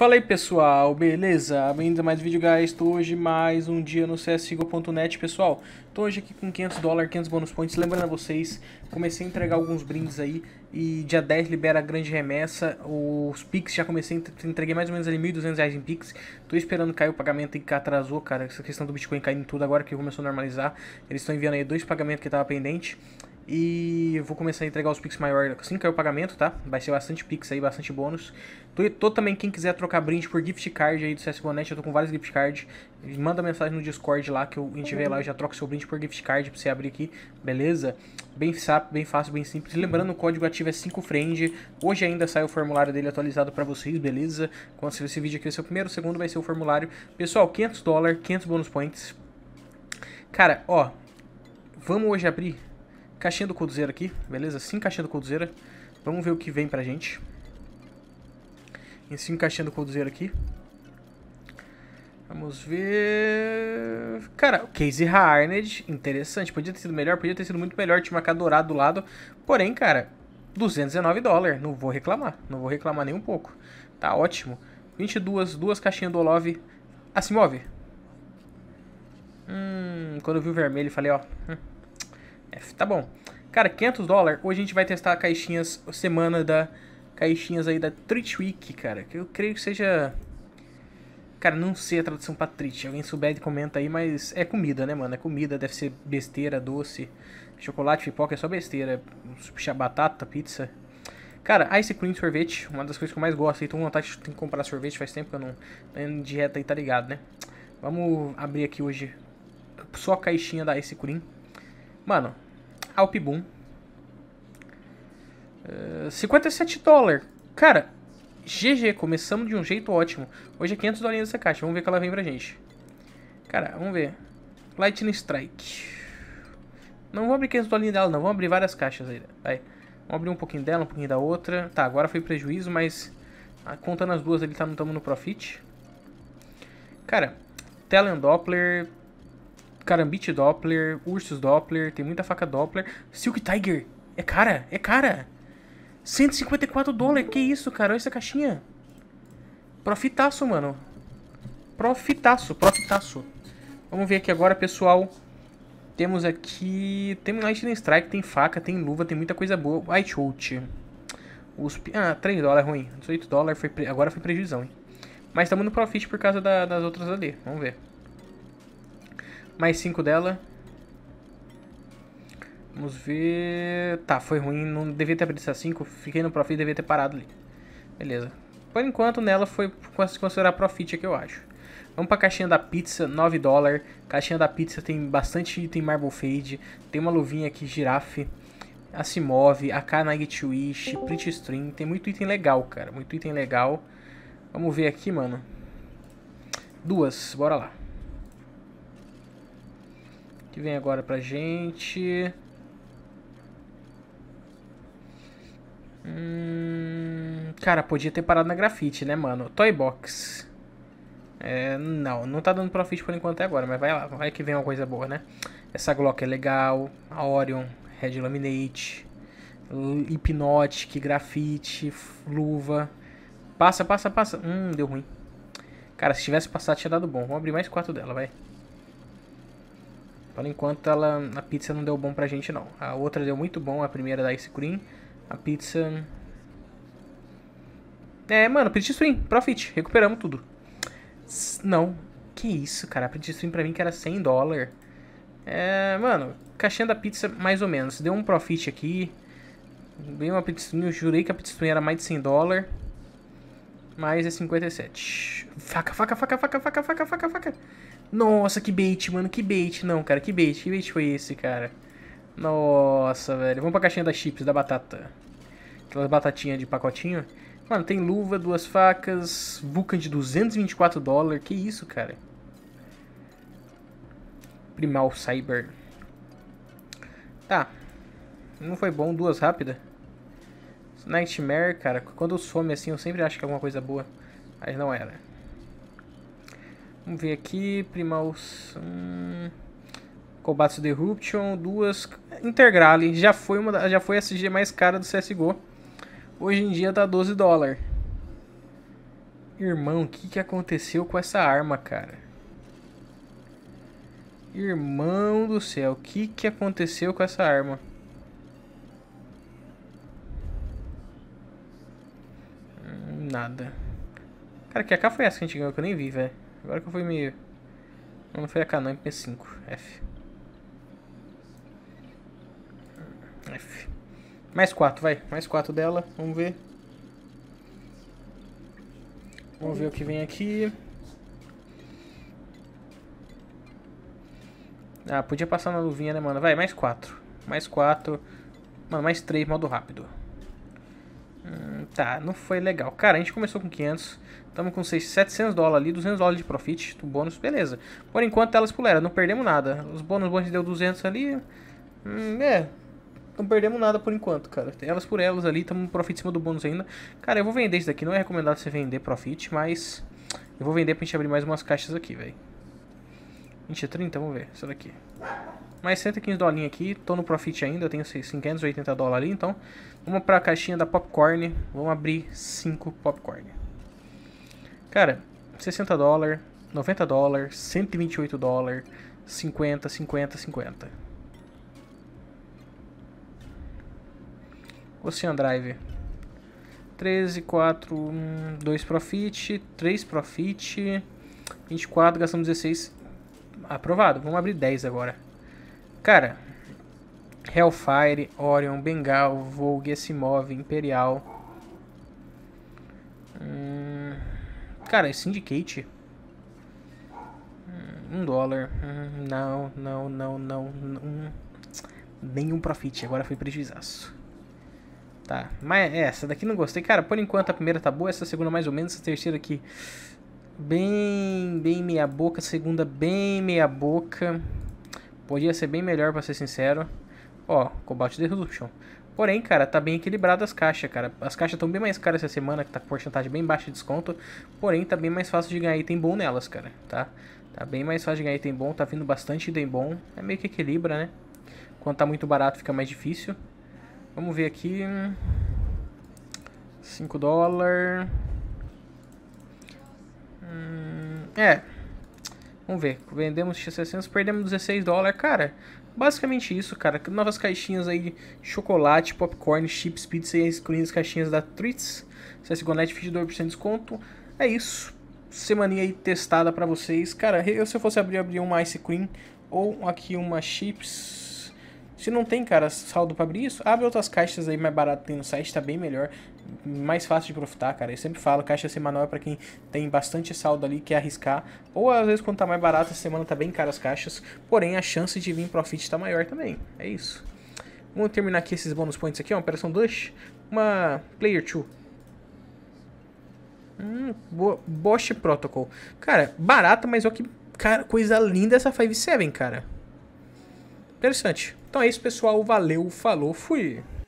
Fala aí pessoal, beleza? Bem-vindo a mais vídeo, guys. Estou hoje mais um dia no CSGO.net, pessoal. Estou hoje aqui com 500 dólares, 500 bônus points. Lembrando a vocês, comecei a entregar alguns brindes aí e dia 10 libera a grande remessa. Os Pix já comecei, entreguei mais ou menos ali 1.200 reais em Pix. Estou esperando cair o pagamento que atrasou, cara. Essa questão do Bitcoin caindo tudo agora que começou a normalizar. Eles estão enviando aí dois pagamentos que estava pendente. E vou começar a entregar os Pix maior assim que o pagamento, tá? Vai ser bastante Pix aí, bastante bônus. Tô, tô, também, quem quiser trocar brinde por gift card aí do CS Bonet, eu tô com vários gift cards. Manda mensagem no Discord lá, que eu, a gente vê lá, eu já troco seu brinde por gift card pra você abrir aqui, beleza? Bem bem fácil, bem simples. Lembrando, o código ativo é 5FRIEND. Hoje ainda sai o formulário dele atualizado pra vocês, beleza? Quando você ver esse vídeo aqui, vai ser o primeiro, o segundo vai ser o formulário. Pessoal, 500 dólares, 500 bônus points. Cara, ó, vamos hoje abrir Caixinha do coldzera aqui, beleza? 5 caixinhas do coldzera. Vamos ver o que vem pra gente. Em 5 caixinhas do coldzera aqui. Vamos ver... Cara, o Casey Harned, interessante. Podia ter sido melhor, podia ter sido muito melhor. Tinha marcado dourado do lado. Porém, cara, 219 dólares. Não vou reclamar. Não vou reclamar nem um pouco. Tá ótimo. 22, duas caixinhas do Olov. Ah, move. Hum, quando eu vi o vermelho, falei, ó... Hum. F, tá bom. Cara, 500 dólares. Hoje a gente vai testar caixinhas, semana da caixinhas aí da Treat Week, cara. Que eu creio que seja... Cara, não sei a tradução pra Treat. Alguém souber, comenta aí, mas é comida, né, mano? É comida, deve ser besteira, doce, chocolate, pipoca, é só besteira. Batata, pizza. Cara, ice cream sorvete, uma das coisas que eu mais gosto. Aí tô com vontade de comprar sorvete, faz tempo que eu não... Tô dieta aí, tá ligado, né? Vamos abrir aqui hoje só a caixinha da ice cream. Mano, Alpboom. Uh, eh, 57 dólares. Cara, GG, começamos de um jeito ótimo. Hoje é 500 dólares essa caixa, vamos ver o que ela vem pra gente. Cara, vamos ver. Lightning Strike. Não vou abrir 500 dólares dela não, vamos abrir várias caixas ainda. Vai. Vamos abrir um pouquinho dela, um pouquinho da outra. Tá, agora foi prejuízo, mas contando as duas ele tá, no estamos no profit. Cara, Telen Doppler, Carambit Doppler, Ursus Doppler, tem muita faca Doppler. Silk Tiger, é cara, é cara. 154 dólares, que isso, cara, olha essa caixinha. Profitaço, mano. Profitaço, profitaço. Vamos ver aqui agora, pessoal. Temos aqui... Tem Lightning Strike, tem faca, tem luva, tem muita coisa boa. White Holt. Os... Ah, 3 dólares ruim. 18 dólares, foi agora foi prejuízo, hein. Mas estamos no profit por causa da, das outras ali. Vamos ver. Mais 5 dela. Vamos ver... Tá, foi ruim. Não devia ter perdido essa 5. Fiquei no profit e devia ter parado ali. Beleza. Por enquanto, nela foi considerar profit aqui, é eu acho. Vamos pra caixinha da pizza, 9 dólares. Caixinha da pizza tem bastante item Marble Fade. Tem uma luvinha aqui, girafe. A se move, AK Night Wish, Pretty String. Tem muito item legal, cara. Muito item legal. Vamos ver aqui, mano. Duas, bora lá que vem agora pra gente? Hum, cara, podia ter parado na grafite, né, mano? Toy Box. É, não, não tá dando profit por enquanto até agora, mas vai lá, vai que vem uma coisa boa, né? Essa Glock é legal, a Orion, Red Laminate, Hypnotic, Grafite, Luva. Passa, passa, passa. Hum, deu ruim. Cara, se tivesse passado tinha dado bom. Vamos abrir mais quatro dela, vai. Por enquanto ela, a pizza não deu bom pra gente não. A outra deu muito bom, a primeira da Ice Cream. A pizza... É, mano, Pretty Swim, Profit, recuperamos tudo. Não, que isso, cara. A Pretty Swim pra mim que era 100 dólares. É, mano, caixinha da pizza mais ou menos. Deu um Profit aqui. Ganhei uma Pretty Swim, eu jurei que a Pretty Swim era mais de 100 dólares. Mas é 57. Faca, faca, faca, faca, faca, faca, faca, faca. Nossa, que bait, mano, que bait. Não, cara, que bait. Que bait foi esse, cara? Nossa, velho. Vamos pra caixinha das chips, da batata. Aquelas batatinhas de pacotinho. Mano, tem luva, duas facas, Vulcan de 224 dólares. Que isso, cara? Primal Cyber. Tá. Não foi bom, duas rápidas. Nightmare, cara, quando eu some assim, eu sempre acho que é alguma coisa boa. Mas não era. Vamos ver aqui, primal... Hum, Kobatsu Deruption, duas... Intergrale, já foi, uma, já foi a CG mais cara do CSGO. Hoje em dia tá 12 dólares. Irmão, o que, que aconteceu com essa arma, cara? Irmão do céu, o que, que aconteceu com essa arma? Hum, nada. Cara, que AK foi essa que a gente ganhou que eu nem vi, velho. Agora que eu fui me... Não, não foi AK não, MP5. F. F. Mais 4, vai. Mais 4 dela. Vamos ver. Vamos ver o que vem aqui. Ah, podia passar na luvinha, né, mano? Vai, mais 4. Mais 4. Mano, mais 3, modo rápido. Hum, tá, não foi legal. Cara, a gente começou com 500, estamos com 6, 700 dólares ali, 200 dólares de profit, bônus, beleza. Por enquanto, elas puleram, não perdemos nada. Os bônus, bônus deu 200 ali, hum, é, não perdemos nada por enquanto, cara. Elas por elas ali, estamos profit em cima do bônus ainda. Cara, eu vou vender isso daqui, não é recomendado você vender profit, mas eu vou vender pra gente abrir mais umas caixas aqui, velho. 20 30? Vamos ver. Isso daqui. Mais 115 dolinhos aqui. Tô no profit ainda. Eu tenho 580 dólares ali. Então, vamos pra caixinha da popcorn. Vamos abrir 5 popcorn. Cara, 60 dólares, 90 dólares, 128 dólares, 50, 50, 50. Ocean Drive. 13, 4, 1, 2 profit, 3 profit, 24, gastamos 16 aprovado. Vamos abrir 10 agora. Cara, Hellfire, Orion, Bengal, Vogue, Asimov, Imperial. Hum, cara, é Syndicate. Hum, um dólar. Hum, não, não, não, não. não. Hum, nenhum profit. Agora foi prejuízo. Tá, mas é, essa daqui não gostei. Cara, por enquanto a primeira tá boa, essa segunda mais ou menos, essa terceira aqui bem, bem meia boca, segunda bem meia boca. Podia ser bem melhor, para ser sincero. Ó, cobalt de Porém, cara, tá bem equilibrado as caixas, cara. As caixas estão bem mais caras essa semana, que tá com porcentagem bem baixa de desconto. Porém, tá bem mais fácil de ganhar item bom nelas, cara, tá? Tá bem mais fácil de ganhar item bom, tá vindo bastante item bom. É meio que equilibra, né? Quando tá muito barato fica mais difícil. Vamos ver aqui. 5 dólares... Hum, é. Vamos ver. Vendemos X600, perdemos 16 dólares. Cara, basicamente isso, cara. Novas caixinhas aí de chocolate, popcorn, chips, pizza e excluindo as caixinhas da Treats. CSGONet, 22% de desconto. É isso. Semaninha aí testada pra vocês. Cara, eu se eu fosse abrir, abrir uma Ice queen ou aqui uma Chips se não tem, cara, saldo pra abrir isso, abre outras caixas aí mais barato tem no site, tá bem melhor, mais fácil de profitar, cara. Eu sempre falo, caixa semanal é pra quem tem bastante saldo ali, quer arriscar. Ou às vezes quando tá mais barato, a semana tá bem cara as caixas, porém a chance de vir profit tá maior também. É isso. Vamos terminar aqui esses bônus points aqui, ó. Operação Dush, uma Player 2. Hum, Bosch Protocol. Cara, barata, mas olha que cara, coisa linda essa 5-7, cara. Interessante. Então é isso, pessoal. Valeu, falou, fui!